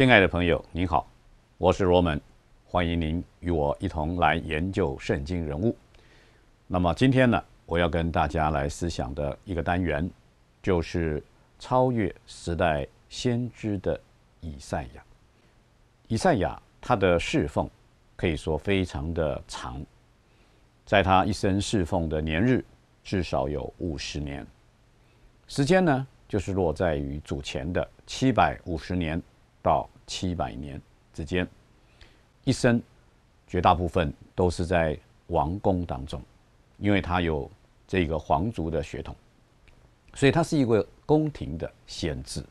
亲爱的朋友，您好，我是罗门，欢迎您与我一同来研究圣经人物。那么今天呢，我要跟大家来思想的一个单元，就是超越时代先知的以赛亚。以赛亚他的侍奉可以说非常的长，在他一生侍奉的年日，至少有五十年。时间呢，就是落在于主前的七百五十年。到七百年之间，一生绝大部分都是在王宫当中，因为他有这个皇族的血统，所以他是一位宫廷的先知。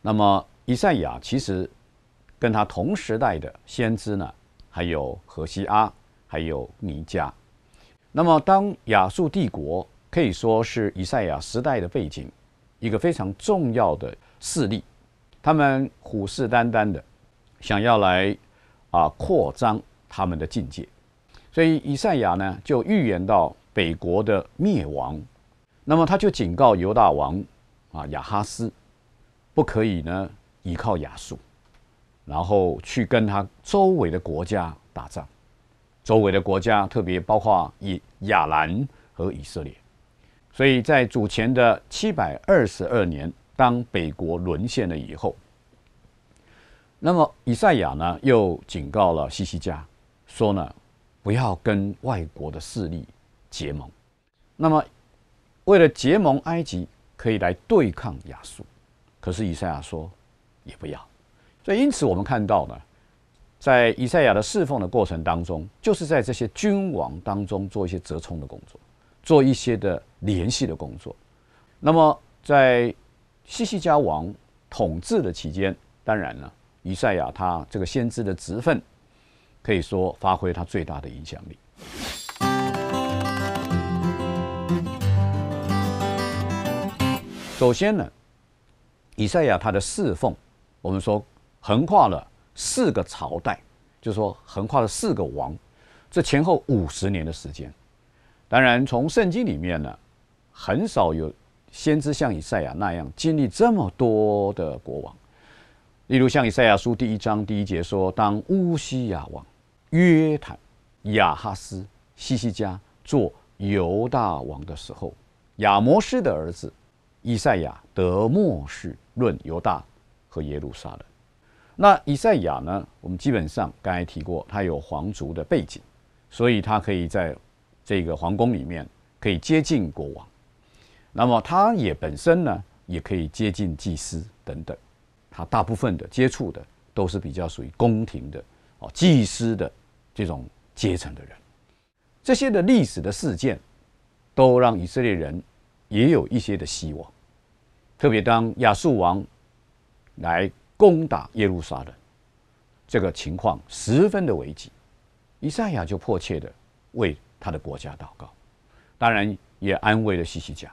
那么以赛亚其实跟他同时代的先知呢，还有荷西阿，还有尼加。那么当亚述帝国可以说是以赛亚时代的背景一个非常重要的势力。他们虎视眈眈的，想要来啊扩张他们的境界，所以以赛亚呢就预言到北国的灭亡，那么他就警告犹大王啊亚哈斯，不可以呢依靠亚述，然后去跟他周围的国家打仗，周围的国家特别包括以亚兰和以色列，所以在主前的七百二十二年。当北国沦陷了以后，那么以赛亚呢又警告了西西家说呢，不要跟外国的势力结盟。那么为了结盟埃及，可以来对抗亚述。可是以赛亚说也不要。所以因此我们看到呢，在以赛亚的侍奉的过程当中，就是在这些君王当中做一些折冲的工作，做一些的联系的工作。那么在西西加王统治的期间，当然呢，以赛亚他这个先知的职分，可以说发挥他最大的影响力。首先呢，以赛亚他的侍奉，我们说横跨了四个朝代，就是说横跨了四个王，这前后五十年的时间。当然，从圣经里面呢，很少有。先知像以赛亚那样经历这么多的国王，例如像以赛亚书第一章第一节说：“当乌西亚王、约坦、亚哈斯、西西家做犹大王的时候，亚摩斯的儿子以赛亚得莫示论犹大和耶路撒冷。”那以赛亚呢？我们基本上刚才提过，他有皇族的背景，所以他可以在这个皇宫里面可以接近国王。那么，他也本身呢，也可以接近祭司等等，他大部分的接触的都是比较属于宫廷的哦，祭司的这种阶层的人。这些的历史的事件，都让以色列人也有一些的希望。特别当亚述王来攻打耶路撒冷，这个情况十分的危急，以赛亚就迫切的为他的国家祷告，当然也安慰了西西疆。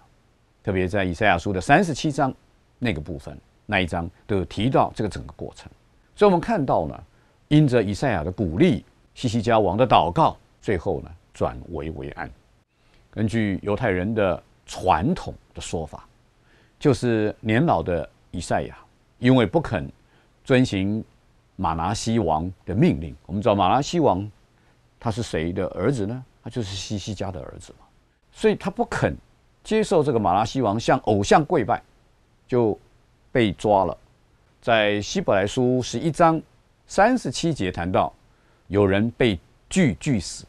特别在以赛亚书的三十七章，那个部分那一章都有提到这个整个过程。所以，我们看到呢，因着以赛亚的鼓励，西西家王的祷告，最后呢转危为安。根据犹太人的传统的说法，就是年老的以赛亚因为不肯遵行马拿西王的命令，我们知道马拿西王他是谁的儿子呢？他就是西西家的儿子嘛，所以他不肯。接受这个马拉西王向偶像跪拜，就被抓了。在希伯来书十一章三十七节谈到，有人被锯锯死。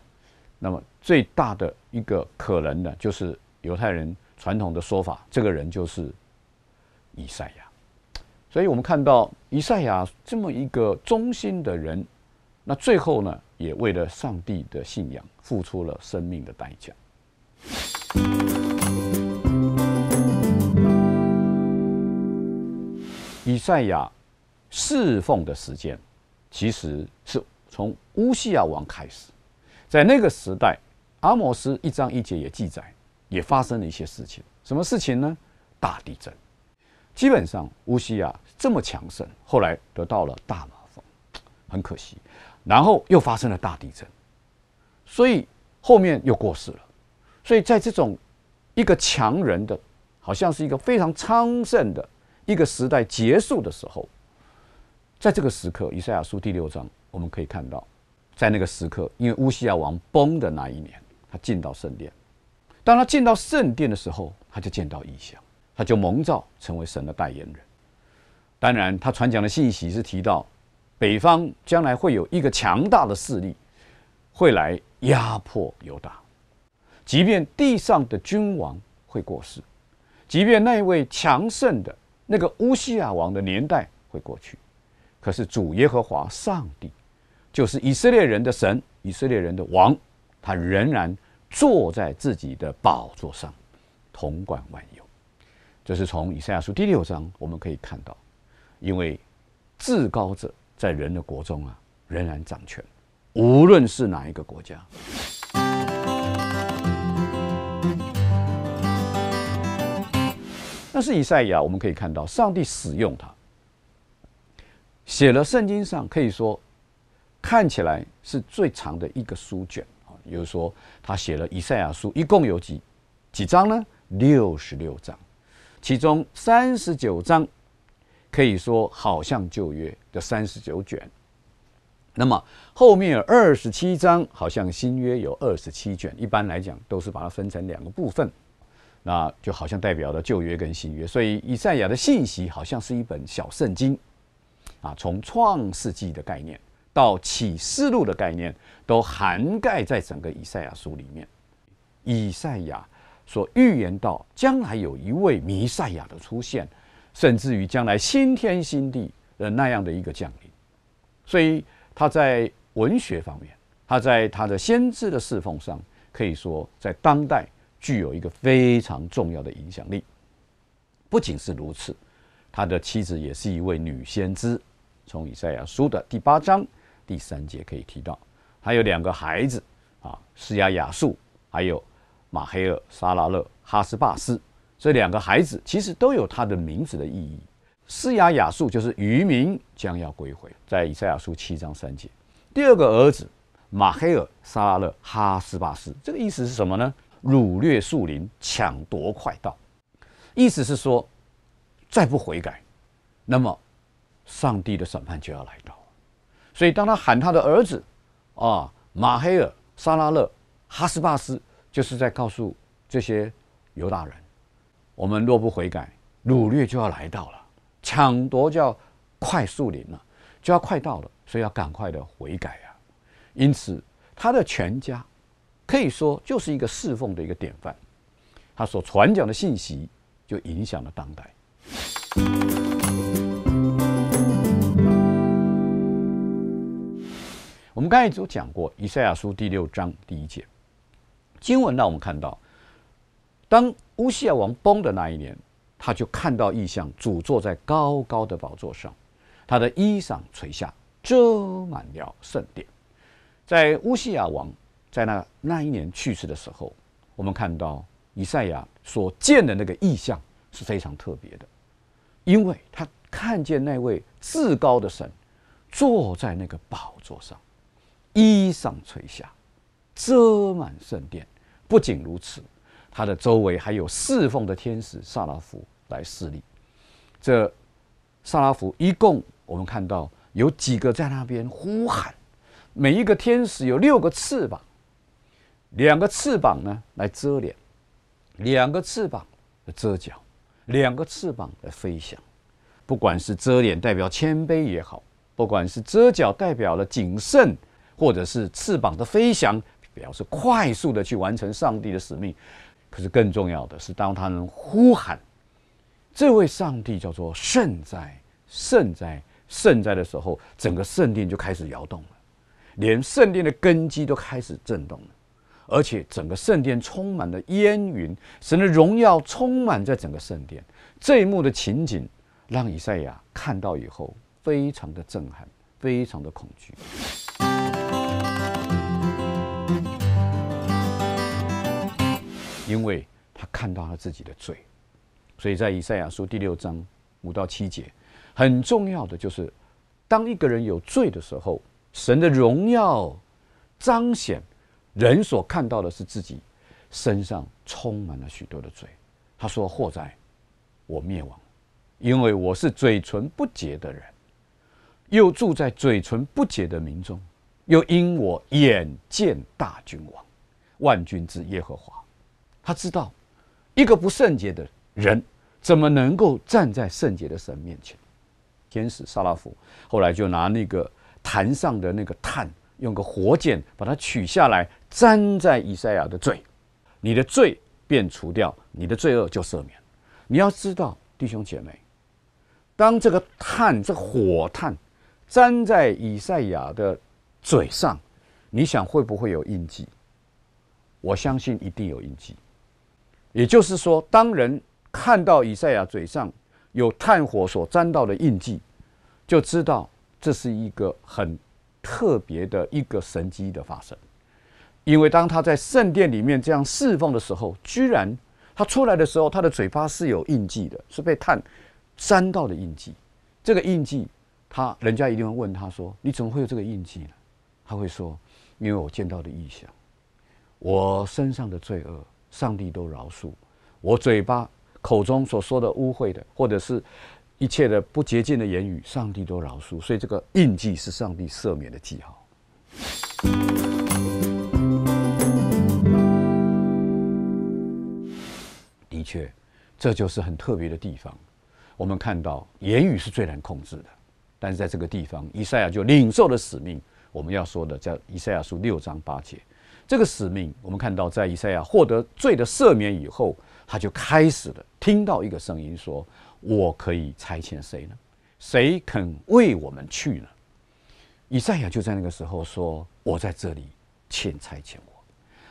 那么最大的一个可能呢，就是犹太人传统的说法，这个人就是以赛亚。所以我们看到以赛亚这么一个忠心的人，那最后呢，也为了上帝的信仰，付出了生命的代价。以赛亚侍奉的时间，其实是从乌西亚王开始。在那个时代，《阿摩斯》一章一节也记载，也发生了一些事情。什么事情呢？大地震。基本上，乌西亚这么强盛，后来得到了大麻烦，很可惜。然后又发生了大地震，所以后面又过世了。所以在这种一个强人的，好像是一个非常昌盛的。一个时代结束的时候，在这个时刻，以赛亚书第六章，我们可以看到，在那个时刻，因为乌西亚王崩的那一年，他进到圣殿。当他进到圣殿的时候，他就见到异象，他就蒙召成为神的代言人。当然，他传讲的信息是提到，北方将来会有一个强大的势力会来压迫犹大，即便地上的君王会过世，即便那一位强盛的。那个乌西亚王的年代会过去，可是主耶和华上帝，就是以色列人的神、以色列人的王，他仍然坐在自己的宝座上，统管万有。这是从以赛亚书第六章我们可以看到，因为至高者在人的国中啊，仍然掌权，无论是哪一个国家。是以赛亚，我们可以看到上帝使用他写了圣经上可以说看起来是最长的一个书卷啊。比如说他写了以赛亚书，一共有几几章呢？六十六章，其中三十九章可以说好像旧约的三十九卷，那么后面有二十七章，好像新约有二十七卷。一般来讲都是把它分成两个部分。那就好像代表了旧约跟新约，所以以赛亚的信息好像是一本小圣经啊，从创世纪的概念到启示录的概念，都涵盖在整个以赛亚书里面。以赛亚所预言到将来有一位弥赛亚的出现，甚至于将来新天新地的那样的一个降临，所以他在文学方面，他在他的先知的侍奉上，可以说在当代。具有一个非常重要的影响力。不仅是如此，他的妻子也是一位女先知，从以赛亚书的第八章第三节可以提到。还有两个孩子啊，施雅雅素，还有马黑尔、沙拉勒、哈斯巴斯。这两个孩子其实都有他的名字的意义。施雅雅素就是渔民将要归回，在以赛亚书七章三节。第二个儿子马黑尔、沙拉勒、哈斯巴斯，这个意思是什么呢？掳掠树林，抢夺快到，意思是说，再不悔改，那么上帝的审判就要来到了。所以当他喊他的儿子，啊，马黑尔、沙拉勒、哈斯巴斯，就是在告诉这些犹大人，我们若不悔改，掳掠就要来到了，抢夺就要快树林了，就要快到了，所以要赶快的悔改啊！因此，他的全家。可以说，就是一个侍奉的一个典范。他所传讲的信息，就影响了当代。我们刚才都讲过《以赛亚书》第六章第一节，经文。让我们看到，当乌西亚王崩的那一年，他就看到异象，主坐在高高的宝座上，他的衣裳垂下，遮满了圣殿。在乌西亚王。在那那一年去世的时候，我们看到以赛亚所见的那个意象是非常特别的，因为他看见那位至高的神坐在那个宝座上，衣裳垂下，遮满圣殿。不仅如此，他的周围还有侍奉的天使萨拉夫来侍立。这萨拉夫一共我们看到有几个在那边呼喊，每一个天使有六个翅膀。两个翅膀呢，来遮脸；两个翅膀的遮脚；两个翅膀来飞翔。不管是遮脸代表谦卑也好，不管是遮脚代表了谨慎，或者是翅膀的飞翔表示快速的去完成上帝的使命。可是更重要的是，当他们呼喊这位上帝叫做“圣哉，圣哉，圣哉”的时候，整个圣殿就开始摇动了，连圣殿的根基都开始震动了。而且整个圣殿充满了烟云，神的荣耀充满在整个圣殿。这一幕的情景，让以赛亚看到以后，非常的震撼，非常的恐惧，因为他看到了自己的罪。所以在以赛亚书第六章五到七节，很重要的就是，当一个人有罪的时候，神的荣耀彰显。人所看到的是自己身上充满了许多的罪。他说：“祸在我灭亡，因为我是嘴唇不洁的人，又住在嘴唇不洁的民众，又因我眼见大君王、万军之耶和华。”他知道一个不圣洁的人怎么能够站在圣洁的神面前？天使萨拉夫后来就拿那个坛上的那个炭。用个火剑把它取下来，粘在以赛亚的嘴，你的罪便除掉，你的罪恶就赦免。你要知道，弟兄姐妹，当这个炭、这火炭粘在以赛亚的嘴上，你想会不会有印记？我相信一定有印记。也就是说，当人看到以赛亚嘴上有炭火所沾到的印记，就知道这是一个很。特别的一个神迹的发生，因为当他在圣殿里面这样侍奉的时候，居然他出来的时候，他的嘴巴是有印记的，是被炭沾到的印记。这个印记，他人家一定会问他说：“你怎么会有这个印记呢？”他会说：“因为我见到的异象，我身上的罪恶，上帝都饶恕。我嘴巴口中所说的污秽的，或者是……”一切的不洁净的言语，上帝都饶恕，所以这个印记是上帝赦免的记号。的确，这就是很特别的地方。我们看到言语是最难控制的，但是在这个地方，以赛亚就领受了使命。我们要说的叫以赛亚书六章八节，这个使命，我们看到在以赛亚获得罪的赦免以后，他就开始了听到一个声音说。我可以差遣谁呢？谁肯为我们去呢？以赛亚就在那个时候说：“我在这里，请差遣我。”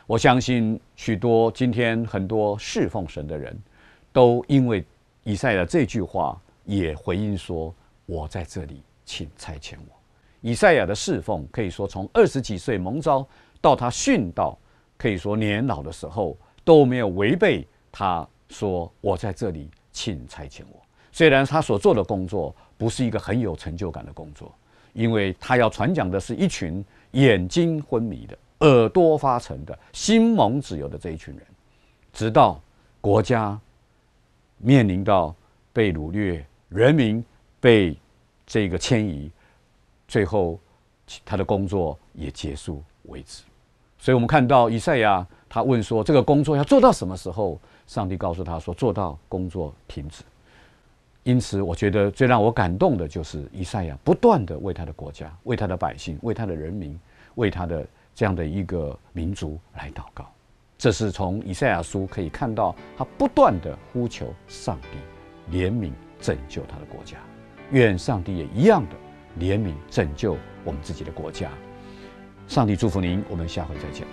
我相信许多今天很多侍奉神的人都因为以赛亚这句话，也回应说：“我在这里，请差遣我。”以赛亚的侍奉可以说从二十几岁蒙召到他殉道，可以说年老的时候都没有违背他说：“我在这里。”请差遣我。虽然他所做的工作不是一个很有成就感的工作，因为他要传讲的是一群眼睛昏迷的、耳朵发沉的、心蒙子由的这一群人，直到国家面临到被掳掠、人民被这个迁移，最后他的工作也结束为止。所以，我们看到以赛亚他问说：“这个工作要做到什么时候？”上帝告诉他说：“做到工作停止。”因此，我觉得最让我感动的就是以赛亚不断的为他的国家、为他的百姓、为他的人民、为他的这样的一个民族来祷告。这是从以赛亚书可以看到，他不断的呼求上帝怜悯拯救他的国家。愿上帝也一样的怜悯拯救我们自己的国家。上帝祝福您，我们下回再见。